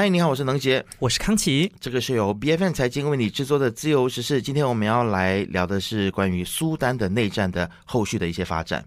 嗨，你好，我是能杰，我是康琪，这个是由 BFN 财经为你制作的自由时事。今天我们要来聊的是关于苏丹的内战的后续的一些发展。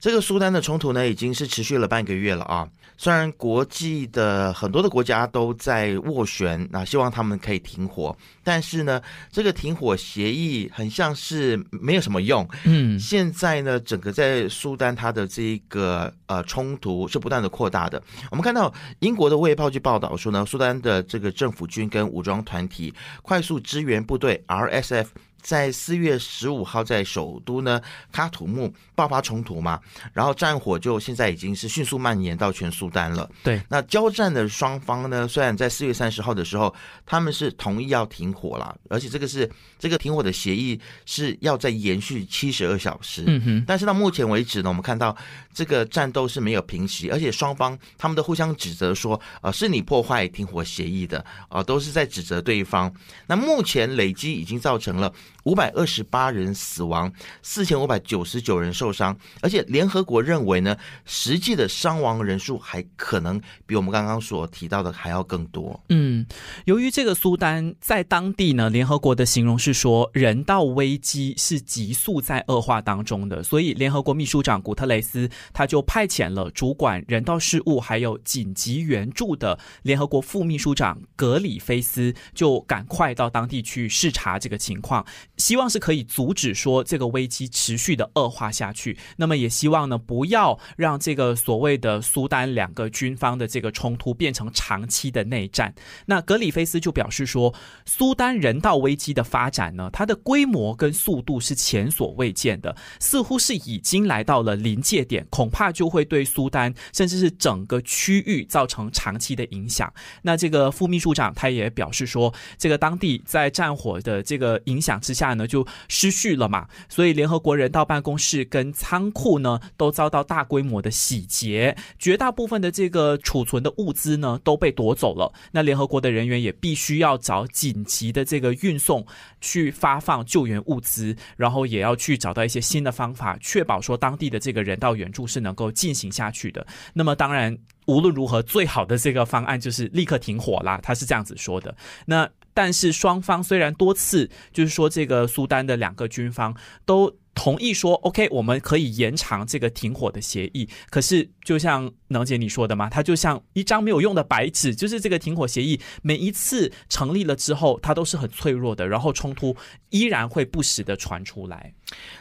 这个苏丹的冲突呢，已经是持续了半个月了啊。虽然国际的很多的国家都在斡旋，那希望他们可以停火，但是呢，这个停火协议很像是没有什么用。嗯，现在呢，整个在苏丹它的这个呃冲突是不断的扩大的。我们看到英国的卫报就报道说呢，苏丹的这个政府军跟武装团体快速支援部队 RSF。在四月十五号，在首都呢喀土木爆发冲突嘛，然后战火就现在已经是迅速蔓延到全苏丹了。对，那交战的双方呢，虽然在四月三十号的时候他们是同意要停火了，而且这个是这个停火的协议是要再延续七十二小时。嗯哼，但是到目前为止呢，我们看到。这个战斗是没有平息，而且双方他们都互相指责说，啊，是你破坏停火协议的，啊，都是在指责对方。那目前累积已经造成了五百二十八人死亡，四千五百九十九人受伤，而且联合国认为呢，实际的伤亡人数还可能比我们刚刚所提到的还要更多。嗯，由于这个苏丹在当地呢，联合国的形容是说，人道危机是急速在恶化当中的，所以联合国秘书长古特雷斯。他就派遣了主管人道事务还有紧急援助的联合国副秘书长格里菲斯，就赶快到当地去视察这个情况，希望是可以阻止说这个危机持续的恶化下去。那么也希望呢，不要让这个所谓的苏丹两个军方的这个冲突变成长期的内战。那格里菲斯就表示说，苏丹人道危机的发展呢，它的规模跟速度是前所未见的，似乎是已经来到了临界点。恐怕就会对苏丹，甚至是整个区域造成长期的影响。那这个副秘书长他也表示说，这个当地在战火的这个影响之下呢，就失序了嘛。所以联合国人道办公室跟仓库呢，都遭到大规模的洗劫，绝大部分的这个储存的物资呢，都被夺走了。那联合国的人员也必须要找紧急的这个运送，去发放救援物资，然后也要去找到一些新的方法，确保说当地的这个人道援助。都是能够进行下去的。那么，当然无论如何，最好的这个方案就是立刻停火啦。他是这样子说的。那但是双方虽然多次就是说，这个苏丹的两个军方都同意说，OK，我们可以延长这个停火的协议。可是就像能姐你说的嘛，它就像一张没有用的白纸，就是这个停火协议每一次成立了之后，它都是很脆弱的，然后冲突依然会不时的传出来。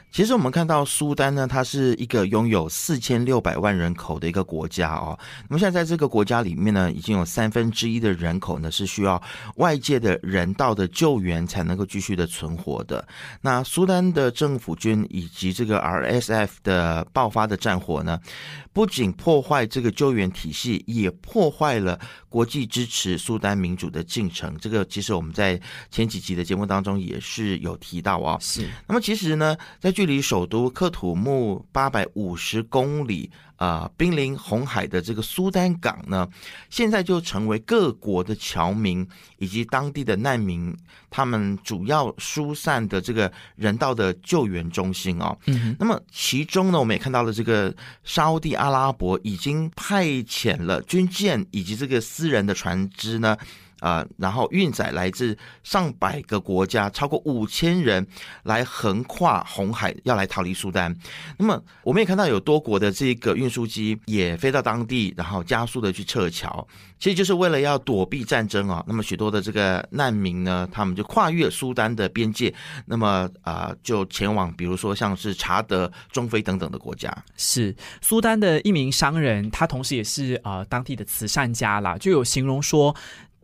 其实我们看到苏丹呢，它是一个拥有四千六百万人口的一个国家啊。那么现在在这个国家里面呢，已经有三分之一的人口呢是需要外界的人道的救援才能够继续的存活的。那苏丹的政府军以及这个 R S F 的爆发的战火呢，不仅破坏这个救援体系，也破坏了国际支持苏丹民主的进程。这个其实我们在前几集的节目当中也是有提到啊。是。那么其实呢？在距离首都克土木八百五十公里啊，濒临红海的这个苏丹港呢，现在就成为各国的侨民以及当地的难民，他们主要疏散的这个人道的救援中心哦。嗯，那么其中呢，我们也看到了这个沙地阿拉伯已经派遣了军舰以及这个私人的船只呢。啊，然后运载来自上百个国家、超过五千人来横跨红海，要来逃离苏丹。那么我们也看到有多国的这个运输机也飞到当地，然后加速的去撤侨，其实就是为了要躲避战争啊。那么许多的这个难民呢，他们就跨越苏丹的边界，那么啊，就前往比如说像是查德、中非等等的国家。是苏丹的一名商人，他同时也是啊当地的慈善家啦，就有形容说。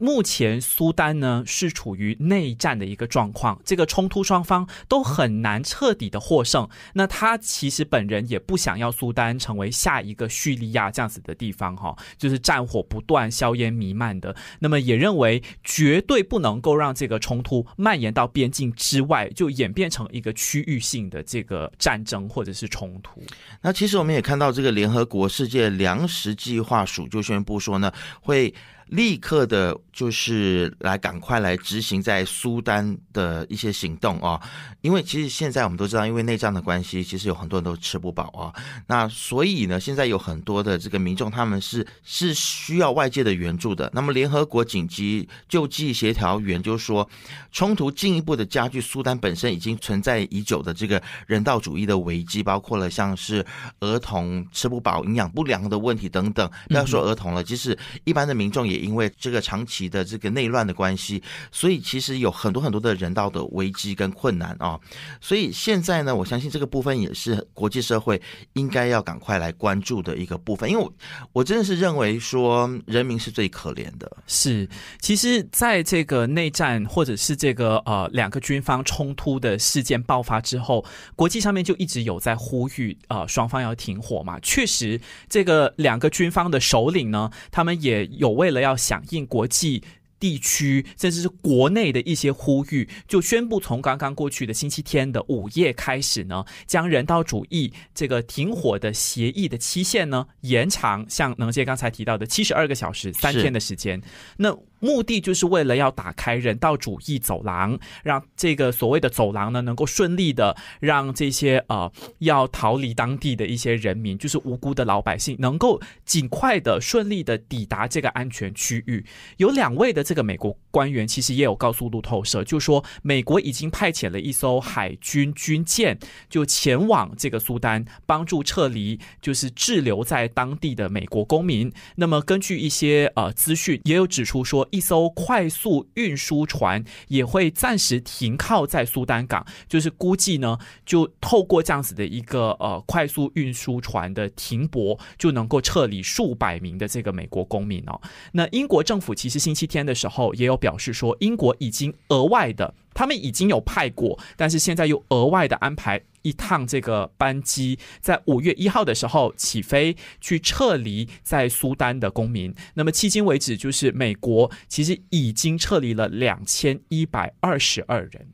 目前苏丹呢是处于内战的一个状况，这个冲突双方都很难彻底的获胜。那他其实本人也不想要苏丹成为下一个叙利亚这样子的地方，哈，就是战火不断、硝烟弥漫的。那么也认为绝对不能够让这个冲突蔓延到边境之外，就演变成一个区域性的这个战争或者是冲突。那其实我们也看到，这个联合国世界粮食计划署就宣布说呢，会。立刻的，就是来赶快来执行在苏丹的一些行动啊，因为其实现在我们都知道，因为内战的关系，其实有很多人都吃不饱啊。那所以呢，现在有很多的这个民众，他们是是需要外界的援助的。那么联合国紧急救济协调员就说，冲突进一步的加剧，苏丹本身已经存在已久的这个人道主义的危机，包括了像是儿童吃不饱、营养不良的问题等等。不要说儿童了，其实一般的民众也。因为这个长期的这个内乱的关系，所以其实有很多很多的人道的危机跟困难啊。所以现在呢，我相信这个部分也是国际社会应该要赶快来关注的一个部分，因为我我真的是认为说人民是最可怜的。是，其实在这个内战或者是这个呃两个军方冲突的事件爆发之后，国际上面就一直有在呼吁啊双方要停火嘛。确实，这个两个军方的首领呢，他们也有为了。要响应国际。地区甚至是国内的一些呼吁，就宣布从刚刚过去的星期天的午夜开始呢，将人道主义这个停火的协议的期限呢延长，像能杰刚才提到的七十二个小时，三天的时间。那目的就是为了要打开人道主义走廊，让这个所谓的走廊呢能够顺利的让这些呃要逃离当地的一些人民，就是无辜的老百姓，能够尽快的顺利的抵达这个安全区域。有两位的这。这个美国官员其实也有告诉路透社，就说美国已经派遣了一艘海军军舰，就前往这个苏丹帮助撤离，就是滞留在当地的美国公民。那么根据一些呃资讯，也有指出说，一艘快速运输船也会暂时停靠在苏丹港，就是估计呢，就透过这样子的一个呃快速运输船的停泊，就能够撤离数百名的这个美国公民哦。那英国政府其实星期天的。时候，也有表示说，英国已经额外的。他们已经有派过，但是现在又额外的安排一趟这个班机，在五月一号的时候起飞去撤离在苏丹的公民。那么迄今为止，就是美国其实已经撤离了两千一百二十二人。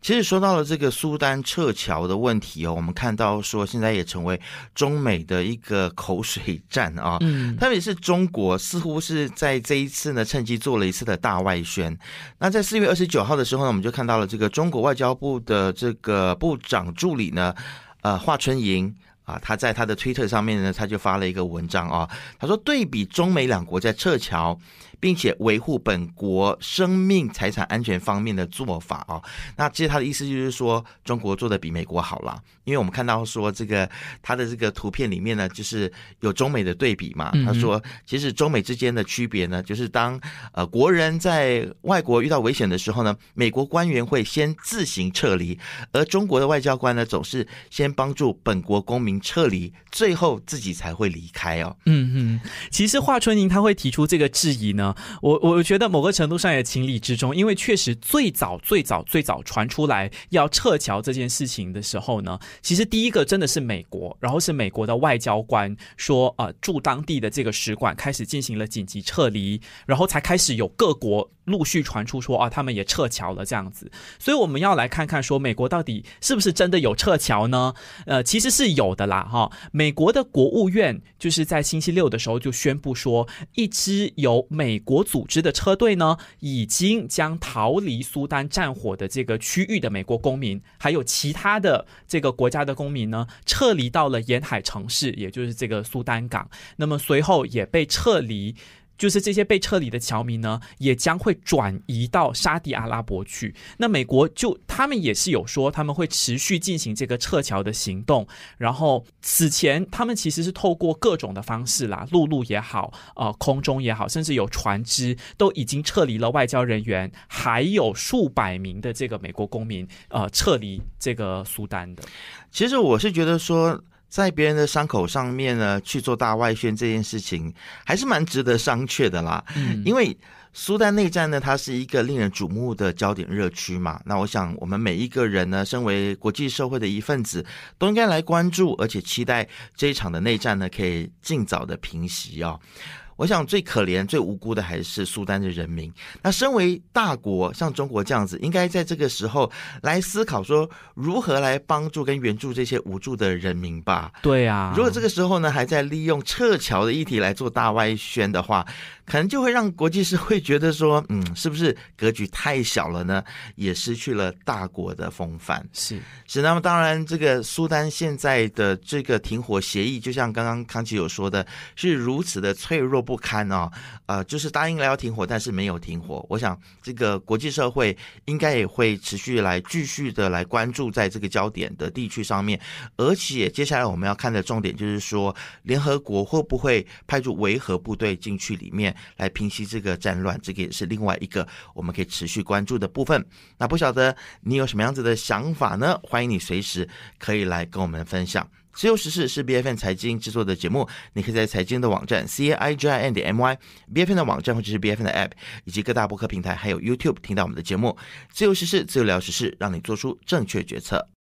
其实说到了这个苏丹撤侨的问题哦，我们看到说现在也成为中美的一个口水战啊。嗯，特别是中国似乎是在这一次呢，趁机做了一次的大外宣。那在四月二十九号的时候呢，我们就看。看到了这个中国外交部的这个部长助理呢，呃，华春莹啊，他在他的推特上面呢，他就发了一个文章啊，他说对比中美两国在撤侨。并且维护本国生命财产安全方面的做法啊，那其实他的意思就是说，中国做的比美国好了。因为我们看到说，这个他的这个图片里面呢，就是有中美的对比嘛。他说，其实中美之间的区别呢，就是当呃国人在外国遇到危险的时候呢，美国官员会先自行撤离，而中国的外交官呢，总是先帮助本国公民撤离，最后自己才会离开哦。嗯嗯，其实华春莹他会提出这个质疑呢。我我觉得某个程度上也情理之中，因为确实最早最早最早传出来要撤侨这件事情的时候呢，其实第一个真的是美国，然后是美国的外交官说呃，驻当地的这个使馆开始进行了紧急撤离，然后才开始有各国陆续传出说啊，他们也撤侨了这样子。所以我们要来看看说美国到底是不是真的有撤侨呢？呃，其实是有的啦哈。美国的国务院就是在星期六的时候就宣布说，一支由美国组织的车队呢，已经将逃离苏丹战火的这个区域的美国公民，还有其他的这个国家的公民呢，撤离到了沿海城市，也就是这个苏丹港。那么随后也被撤离。就是这些被撤离的侨民呢，也将会转移到沙地阿拉伯去。那美国就他们也是有说，他们会持续进行这个撤侨的行动。然后此前他们其实是透过各种的方式啦，陆路也好，呃，空中也好，甚至有船只，都已经撤离了外交人员，还有数百名的这个美国公民，呃，撤离这个苏丹的。其实我是觉得说。在别人的伤口上面呢去做大外宣这件事情，还是蛮值得商榷的啦。因为苏丹内战呢，它是一个令人瞩目的焦点热区嘛。那我想，我们每一个人呢，身为国际社会的一份子，都应该来关注，而且期待这一场的内战呢，可以尽早的平息哦。我想最可怜、最无辜的还是苏丹的人民。那身为大国，像中国这样子，应该在这个时候来思考说，如何来帮助跟援助这些无助的人民吧？对啊。如果这个时候呢，还在利用撤侨的议题来做大外宣的话，可能就会让国际社会觉得说，嗯，是不是格局太小了呢？也失去了大国的风范。是是。那么当然，这个苏丹现在的这个停火协议，就像刚刚康奇有说的，是如此的脆弱。不不堪啊！呃，就是答应了要停火，但是没有停火。我想，这个国际社会应该也会持续来继续的来关注在这个焦点的地区上面。而且，接下来我们要看的重点就是说，联合国会不会派出维和部队进去里面来平息这个战乱？这个也是另外一个我们可以持续关注的部分。那不晓得你有什么样子的想法呢？欢迎你随时可以来跟我们分享。自由时事是 B F N 财经制作的节目，你可以在财经的网站 c i j i and m y，B F N 的网站或者是 B F N 的 App，以及各大播客平台还有 YouTube 听到我们的节目。自由时事，自由聊时事，让你做出正确决策。